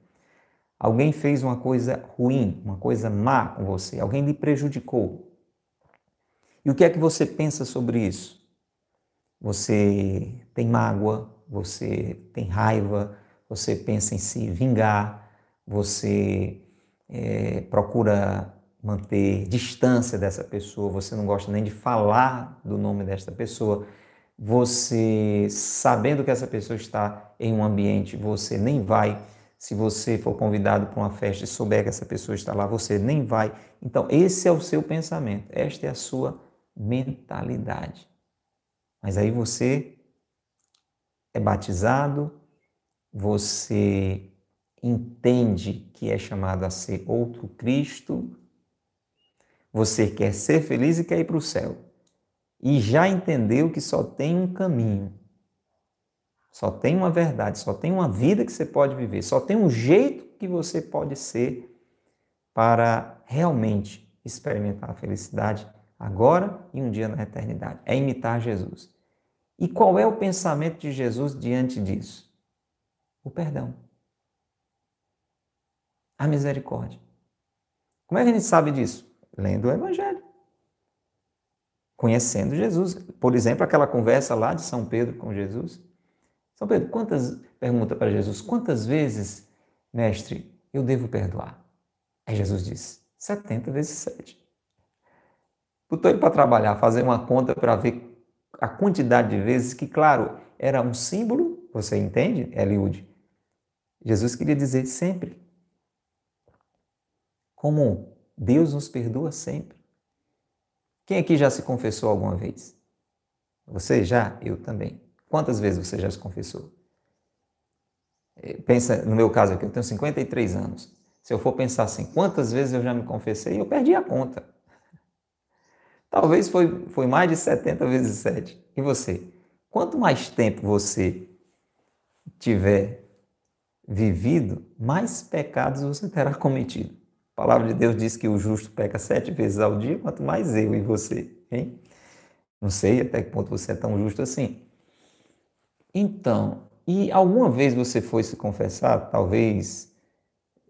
[SPEAKER 1] Alguém fez uma coisa ruim, uma coisa má com você, alguém lhe prejudicou. E o que é que você pensa sobre isso? você tem mágoa, você tem raiva, você pensa em se vingar, você é, procura manter distância dessa pessoa, você não gosta nem de falar do nome desta pessoa, você, sabendo que essa pessoa está em um ambiente, você nem vai. Se você for convidado para uma festa e souber que essa pessoa está lá, você nem vai. Então, esse é o seu pensamento, esta é a sua mentalidade. Mas aí você é batizado, você entende que é chamado a ser outro Cristo, você quer ser feliz e quer ir para o céu. E já entendeu que só tem um caminho, só tem uma verdade, só tem uma vida que você pode viver, só tem um jeito que você pode ser para realmente experimentar a felicidade agora e um dia na eternidade. É imitar Jesus. E qual é o pensamento de Jesus diante disso? O perdão. A misericórdia. Como é que a gente sabe disso? Lendo o Evangelho. Conhecendo Jesus. Por exemplo, aquela conversa lá de São Pedro com Jesus. São Pedro, quantas, pergunta para Jesus, quantas vezes, mestre, eu devo perdoar? Aí Jesus diz, 70 vezes 7. Botou ele para trabalhar, fazer uma conta para ver a quantidade de vezes que, claro, era um símbolo, você entende, Eliud? Jesus queria dizer sempre. Como Deus nos perdoa sempre. Quem aqui já se confessou alguma vez? Você já? Eu também. Quantas vezes você já se confessou? É, pensa, no meu caso aqui, eu tenho 53 anos. Se eu for pensar assim, quantas vezes eu já me confessei, eu perdi a conta. Talvez foi, foi mais de 70 vezes 7. E você? Quanto mais tempo você tiver vivido, mais pecados você terá cometido. A palavra de Deus diz que o justo peca sete vezes ao dia, quanto mais eu e você, hein? Não sei até que ponto você é tão justo assim. Então, e alguma vez você foi se confessar, talvez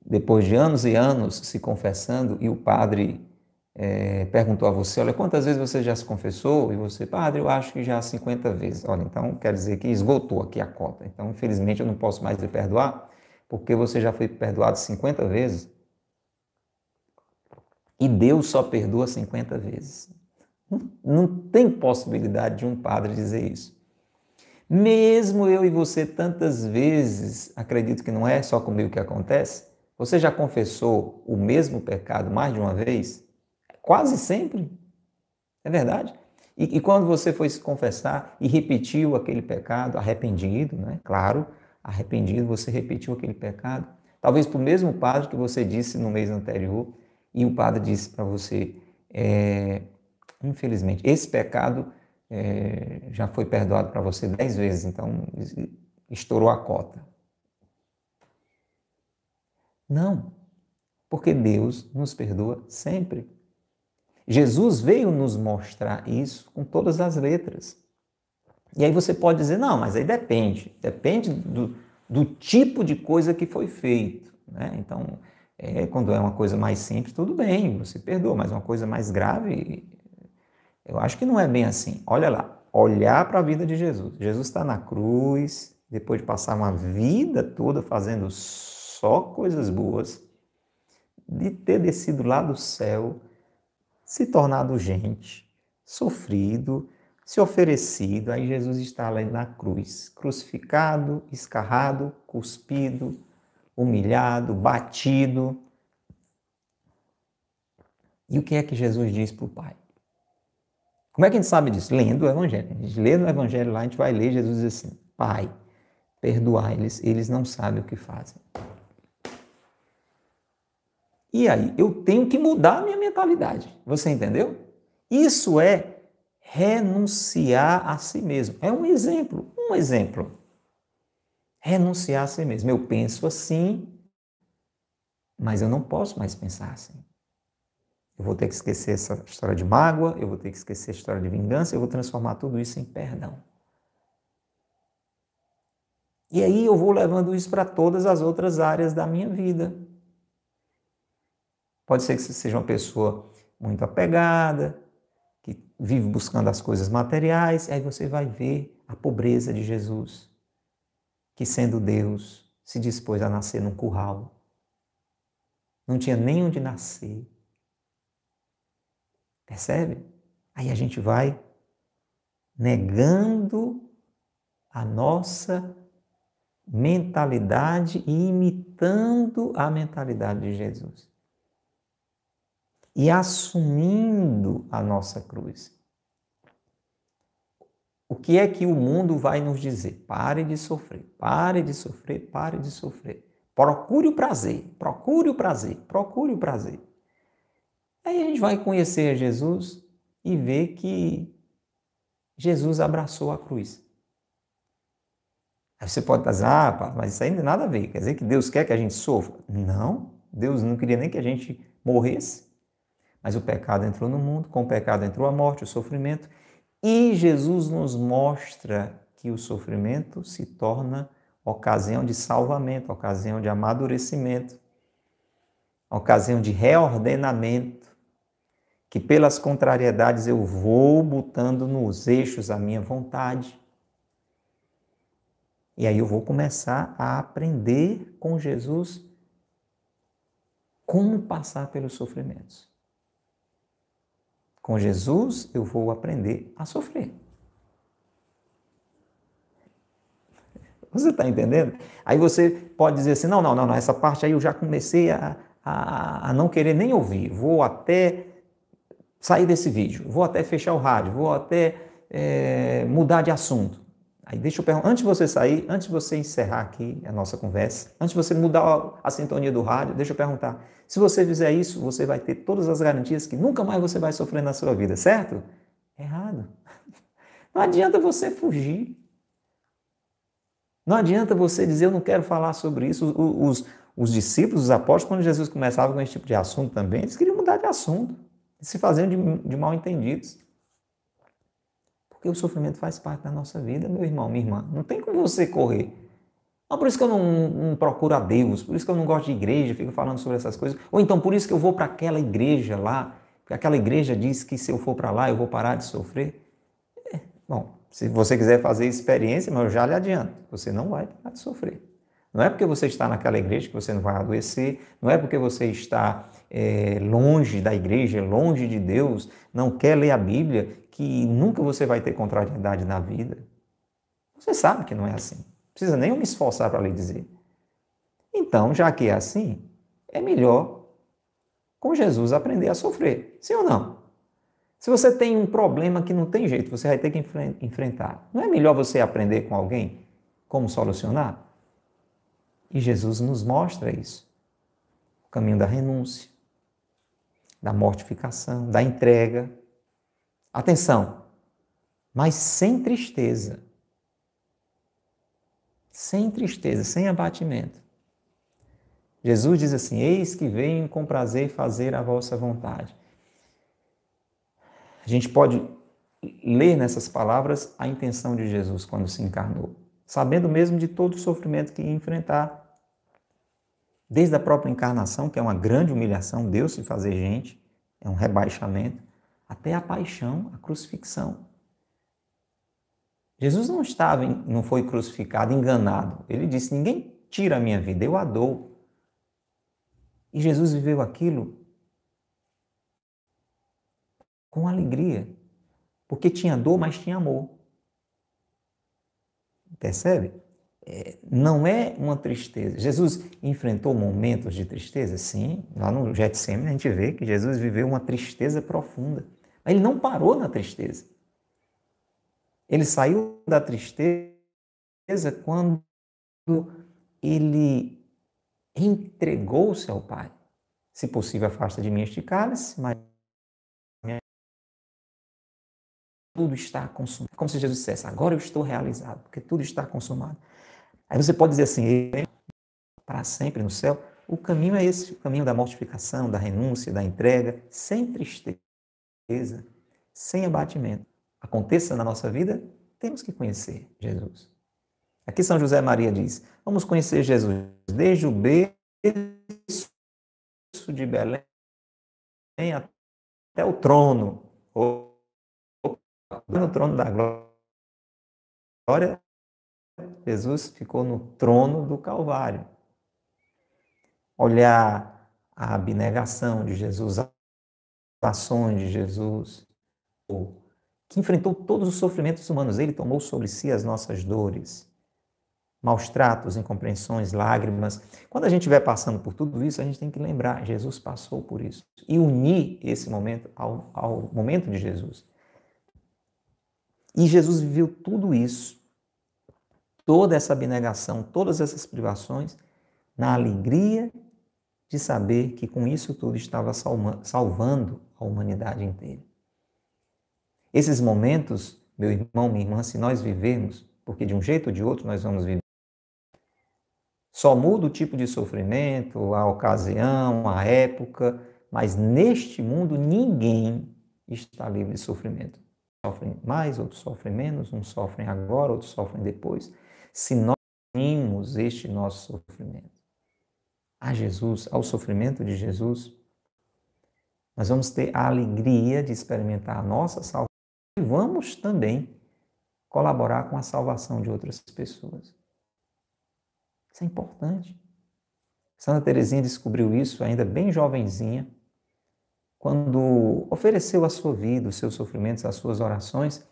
[SPEAKER 1] depois de anos e anos se confessando e o padre é, perguntou a você, olha, quantas vezes você já se confessou? E você, padre, eu acho que já 50 vezes. Olha, então quer dizer que esgotou aqui a cota. Então, infelizmente, eu não posso mais lhe perdoar, porque você já foi perdoado 50 vezes. E Deus só perdoa 50 vezes. Não tem possibilidade de um padre dizer isso. Mesmo eu e você tantas vezes, acredito que não é só comigo que acontece, você já confessou o mesmo pecado mais de uma vez? Quase sempre. É verdade. E, e, quando você foi se confessar e repetiu aquele pecado, arrependido, né? Claro, arrependido, você repetiu aquele pecado. Talvez para o mesmo padre que você disse no mês anterior, e o padre disse para você: é, infelizmente, esse pecado é, já foi perdoado para você dez vezes, então estourou a cota. Não, porque Deus nos perdoa sempre. Jesus veio nos mostrar isso com todas as letras. E aí você pode dizer, não, mas aí depende, depende do, do tipo de coisa que foi feito. Né? Então, é, quando é uma coisa mais simples, tudo bem, você perdoa, mas uma coisa mais grave, eu acho que não é bem assim. Olha lá, olhar para a vida de Jesus. Jesus está na cruz, depois de passar uma vida toda fazendo só coisas boas, de ter descido lá do céu se tornado gente, sofrido, se oferecido. Aí Jesus está ali na cruz, crucificado, escarrado, cuspido, humilhado, batido. E o que é que Jesus diz para o Pai? Como é que a gente sabe disso? Lendo o Evangelho. A gente lê no Evangelho lá, a gente vai ler, Jesus diz assim: Pai, perdoai eles. eles não sabem o que fazem. E aí, eu tenho que mudar a minha mentalidade. Você entendeu? Isso é renunciar a si mesmo. É um exemplo, um exemplo. Renunciar a si mesmo. Eu penso assim, mas eu não posso mais pensar assim. Eu vou ter que esquecer essa história de mágoa, eu vou ter que esquecer a história de vingança, eu vou transformar tudo isso em perdão. E aí eu vou levando isso para todas as outras áreas da minha vida. Pode ser que você seja uma pessoa muito apegada, que vive buscando as coisas materiais, e aí você vai ver a pobreza de Jesus, que sendo Deus, se dispôs a nascer num curral. Não tinha nem onde nascer. Percebe? Aí a gente vai negando a nossa mentalidade e imitando a mentalidade de Jesus e assumindo a nossa cruz. O que é que o mundo vai nos dizer? Pare de sofrer, pare de sofrer, pare de sofrer. Procure o prazer, procure o prazer, procure o prazer. Aí a gente vai conhecer Jesus e ver que Jesus abraçou a cruz. Aí você pode pensar, ah, mas isso ainda tem nada a ver. Quer dizer que Deus quer que a gente sofra? Não, Deus não queria nem que a gente morresse. Mas o pecado entrou no mundo, com o pecado entrou a morte, o sofrimento, e Jesus nos mostra que o sofrimento se torna ocasião de salvamento, ocasião de amadurecimento, ocasião de reordenamento, que pelas contrariedades eu vou botando nos eixos a minha vontade. E aí eu vou começar a aprender com Jesus como passar pelos sofrimentos. Com Jesus eu vou aprender a sofrer. Você está entendendo? Aí você pode dizer assim: não, não, não, não, essa parte aí eu já comecei a, a, a não querer nem ouvir. Vou até sair desse vídeo, vou até fechar o rádio, vou até é, mudar de assunto. Aí deixa eu perguntar, antes de você sair, antes de você encerrar aqui a nossa conversa, antes de você mudar a sintonia do rádio, deixa eu perguntar. Se você fizer isso, você vai ter todas as garantias que nunca mais você vai sofrer na sua vida, certo? Errado. Não adianta você fugir. Não adianta você dizer, eu não quero falar sobre isso. Os, os, os discípulos, os apóstolos, quando Jesus começava com esse tipo de assunto também, eles queriam mudar de assunto. se fazendo de, de mal entendidos. Porque o sofrimento faz parte da nossa vida, meu irmão, minha irmã. Não tem como você correr. Não, ah, por isso que eu não, não procuro a Deus, por isso que eu não gosto de igreja, fico falando sobre essas coisas. Ou então, por isso que eu vou para aquela igreja lá, porque aquela igreja diz que se eu for para lá eu vou parar de sofrer. É, bom, se você quiser fazer experiência, mas eu já lhe adianto, você não vai parar de sofrer. Não é porque você está naquela igreja que você não vai adoecer, não é porque você está é, longe da igreja, longe de Deus, não quer ler a Bíblia, que nunca você vai ter contrariedade na vida, você sabe que não é assim. Não precisa nem eu me esforçar para lhe dizer. Então, já que é assim, é melhor com Jesus aprender a sofrer, sim ou não? Se você tem um problema que não tem jeito, você vai ter que enfre enfrentar. Não é melhor você aprender com alguém como solucionar? E Jesus nos mostra isso. O caminho da renúncia, da mortificação, da entrega, Atenção, mas sem tristeza. Sem tristeza, sem abatimento. Jesus diz assim: Eis que venho com prazer fazer a vossa vontade. A gente pode ler nessas palavras a intenção de Jesus quando se encarnou, sabendo mesmo de todo o sofrimento que ia enfrentar, desde a própria encarnação, que é uma grande humilhação, Deus se fazer gente, é um rebaixamento, até a paixão, a crucifixão. Jesus não estava, não foi crucificado enganado. Ele disse: "Ninguém tira a minha vida, eu a dou". E Jesus viveu aquilo com alegria, porque tinha dor, mas tinha amor. Percebe? É, não é uma tristeza. Jesus enfrentou momentos de tristeza? Sim, lá no Getsemane a gente vê que Jesus viveu uma tristeza profunda. Ele não parou na tristeza. Ele saiu da tristeza quando ele entregou-se ao Pai. Se possível, afasta de mim este cálice, mas tudo está consumado. Como se Jesus dissesse, agora eu estou realizado, porque tudo está consumado. Aí você pode dizer assim, é para sempre no céu, o caminho é esse, o caminho da mortificação, da renúncia, da entrega, sem tristeza sem abatimento, aconteça na nossa vida, temos que conhecer Jesus. Aqui São José Maria diz: vamos conhecer Jesus desde o berço de Belém até o trono, no trono da glória. Jesus ficou no trono do Calvário. Olhar a abnegação de Jesus, a paixões de Jesus, que enfrentou todos os sofrimentos humanos, ele tomou sobre si as nossas dores, maus tratos, incompreensões, lágrimas. Quando a gente vai passando por tudo isso, a gente tem que lembrar: Jesus passou por isso e unir esse momento ao, ao momento de Jesus. E Jesus viveu tudo isso, toda essa abnegação, todas essas privações, na alegria de saber que com isso tudo estava salvando a humanidade inteira. Esses momentos, meu irmão, minha irmã, se nós vivermos, porque de um jeito ou de outro nós vamos viver, só muda o tipo de sofrimento, a ocasião, a época, mas neste mundo ninguém está livre de sofrimento. Sofrem mais, outros sofrem menos, uns sofrem agora, outros sofrem depois. Se nós unimos este nosso sofrimento a Jesus, ao sofrimento de Jesus, nós vamos ter a alegria de experimentar a nossa salvação e vamos também colaborar com a salvação de outras pessoas. Isso é importante. Santa Teresinha descobriu isso ainda bem jovenzinha, quando ofereceu a sua vida, os seus sofrimentos, as suas orações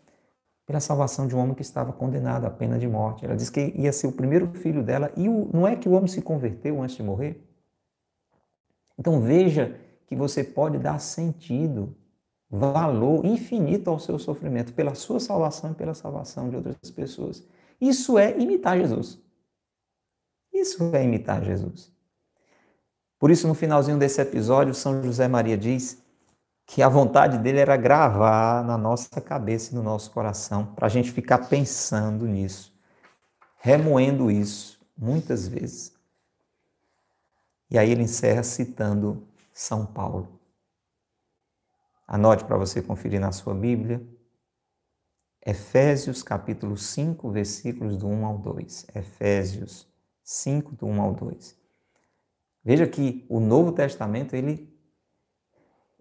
[SPEAKER 1] pela salvação de um homem que estava condenado à pena de morte. Ela disse que ia ser o primeiro filho dela e não é que o homem se converteu antes de morrer? Então veja que você pode dar sentido, valor infinito ao seu sofrimento, pela sua salvação e pela salvação de outras pessoas. Isso é imitar Jesus. Isso é imitar Jesus. Por isso, no finalzinho desse episódio, São José Maria diz que a vontade dele era gravar na nossa cabeça e no nosso coração, para a gente ficar pensando nisso, remoendo isso muitas vezes. E aí ele encerra citando são Paulo. Anote para você conferir na sua Bíblia. Efésios capítulo 5, versículos do 1 ao 2. Efésios 5, do 1 ao 2. Veja que o Novo Testamento, ele,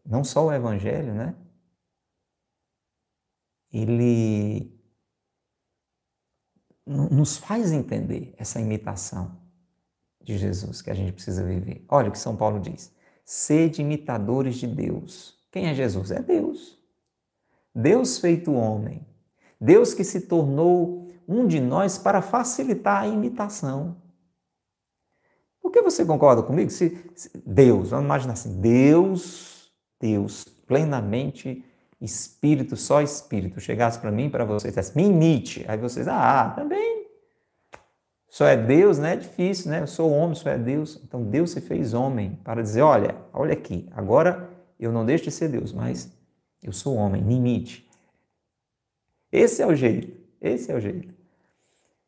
[SPEAKER 1] não só o Evangelho, né? Ele nos faz entender essa imitação de Jesus que a gente precisa viver. Olha o que São Paulo diz. Sede imitadores de Deus. Quem é Jesus? É Deus. Deus feito homem. Deus que se tornou um de nós para facilitar a imitação. Por que você concorda comigo? Se, se Deus, vamos imaginar assim, Deus, Deus, plenamente espírito, só espírito, chegasse para mim, para vocês, me imite. Aí vocês, ah, também só é Deus, né? É difícil, né? Eu sou homem, só é Deus. Então Deus se fez homem para dizer: olha, olha aqui, agora eu não deixo de ser Deus, mas eu sou homem, limite. Esse é o jeito, esse é o jeito.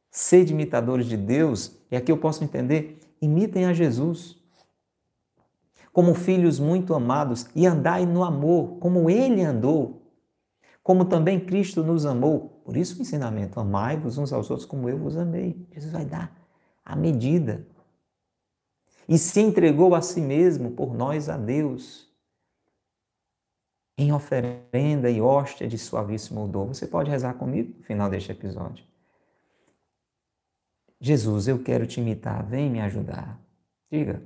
[SPEAKER 1] Ser imitadores de Deus, e aqui eu posso entender, imitem a Jesus. Como filhos muito amados, e andai no amor, como ele andou, como também Cristo nos amou. Por isso o ensinamento: amai-vos uns aos outros como eu vos amei. Jesus vai dar a medida. E se entregou a si mesmo por nós a Deus. Em oferenda e hóstia de suavíssimo odor. Você pode rezar comigo no final deste episódio. Jesus, eu quero te imitar, vem me ajudar. Diga,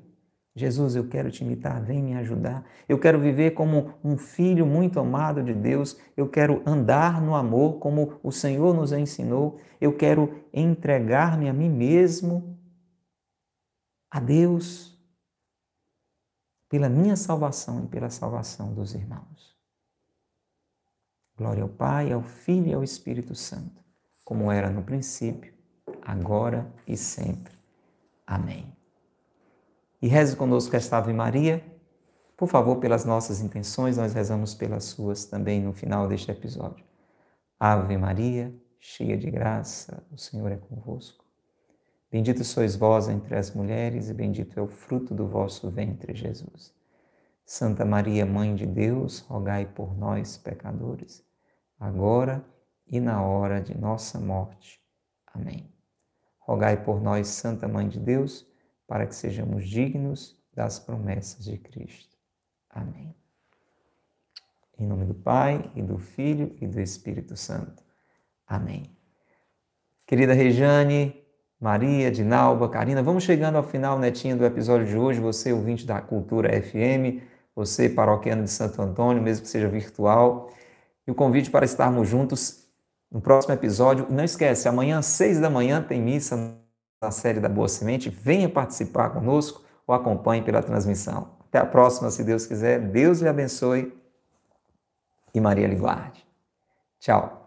[SPEAKER 1] Jesus, eu quero te imitar, vem me ajudar. Eu quero viver como um filho muito amado de Deus. Eu quero andar no amor como o Senhor nos ensinou. Eu quero entregar-me a mim mesmo, a Deus, pela minha salvação e pela salvação dos irmãos. Glória ao Pai, ao Filho e ao Espírito Santo, como era no princípio, agora e sempre. Amém e reze conosco esta Ave Maria. Por favor, pelas nossas intenções, nós rezamos pelas suas também no final deste episódio. Ave Maria, cheia de graça, o Senhor é convosco. Bendito sois vós entre as mulheres, e bendito é o fruto do vosso ventre, Jesus. Santa Maria, Mãe de Deus, rogai por nós, pecadores, agora e na hora de nossa morte. Amém. Rogai por nós, Santa Mãe de Deus, para que sejamos dignos das promessas de Cristo. Amém. Em nome do Pai, e do Filho e do Espírito Santo. Amém. Querida Rejane, Maria, Dinalba, Karina, vamos chegando ao final, netinha, do episódio de hoje. Você, ouvinte da Cultura FM, você, paroquiano de Santo Antônio, mesmo que seja virtual. E o convite para estarmos juntos no próximo episódio. Não esquece, amanhã, às seis da manhã, tem missa da série da Boa Semente, venha participar conosco ou acompanhe pela transmissão. Até a próxima, se Deus quiser. Deus lhe abençoe e Maria lhe guarde. Tchau.